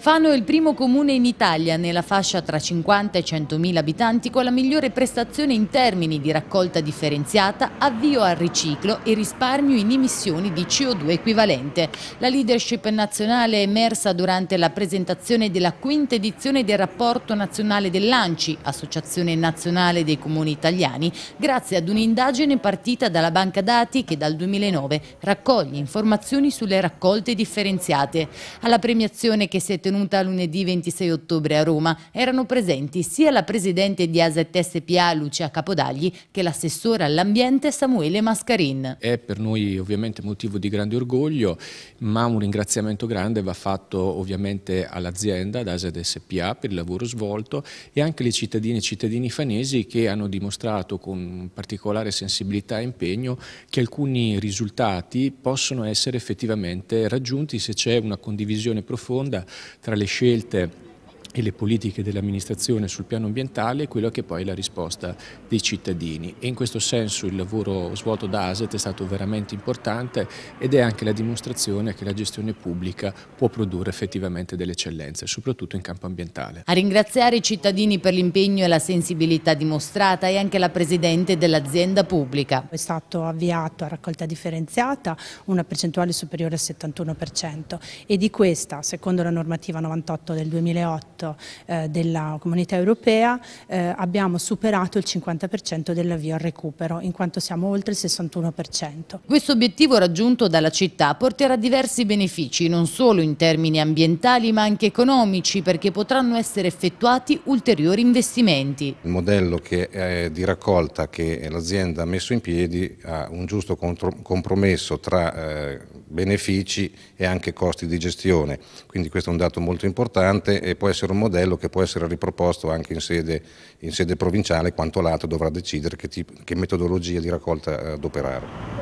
Fano è il primo comune in Italia nella fascia tra 50 e 100.000 abitanti con la migliore prestazione in termini di raccolta differenziata, avvio al riciclo e risparmio in emissioni di CO2 equivalente. La leadership nazionale è emersa durante la presentazione della quinta edizione del rapporto nazionale dell'ANCI, Associazione Nazionale dei Comuni Italiani, grazie ad un'indagine partita dalla banca dati che dal 2009 raccoglie informazioni sulle raccolte differenziate. Alla premiazione che si siete tenuta lunedì 26 ottobre a Roma erano presenti sia la presidente di AZT SPA Lucia Capodagli che l'assessore all'ambiente Samuele Mascarin. È per noi ovviamente motivo di grande orgoglio, ma un ringraziamento grande va fatto ovviamente all'azienda, ad AZT SPA, per il lavoro svolto e anche alle cittadine e cittadini fanesi che hanno dimostrato con particolare sensibilità e impegno che alcuni risultati possono essere effettivamente raggiunti se c'è una condivisione profonda tra le scelte e le politiche dell'amministrazione sul piano ambientale e quella che poi è la risposta dei cittadini. E in questo senso il lavoro svolto da ASET è stato veramente importante ed è anche la dimostrazione che la gestione pubblica può produrre effettivamente delle eccellenze, soprattutto in campo ambientale. A ringraziare i cittadini per l'impegno e la sensibilità dimostrata è anche la Presidente dell'azienda pubblica. È stato avviato a raccolta differenziata una percentuale superiore al 71% e di questa, secondo la normativa 98 del 2008, progetto eh, della comunità europea eh, abbiamo superato il 50% dell'avvio al recupero in quanto siamo oltre il 61%. Questo obiettivo raggiunto dalla città porterà diversi benefici non solo in termini ambientali ma anche economici perché potranno essere effettuati ulteriori investimenti. Il modello di raccolta che l'azienda ha messo in piedi ha un giusto compromesso tra eh, benefici e anche costi di gestione, quindi questo è un dato molto importante e può essere essere un modello che può essere riproposto anche in sede, in sede provinciale, quanto l'altro dovrà decidere che, tipo, che metodologia di raccolta eh, adoperare.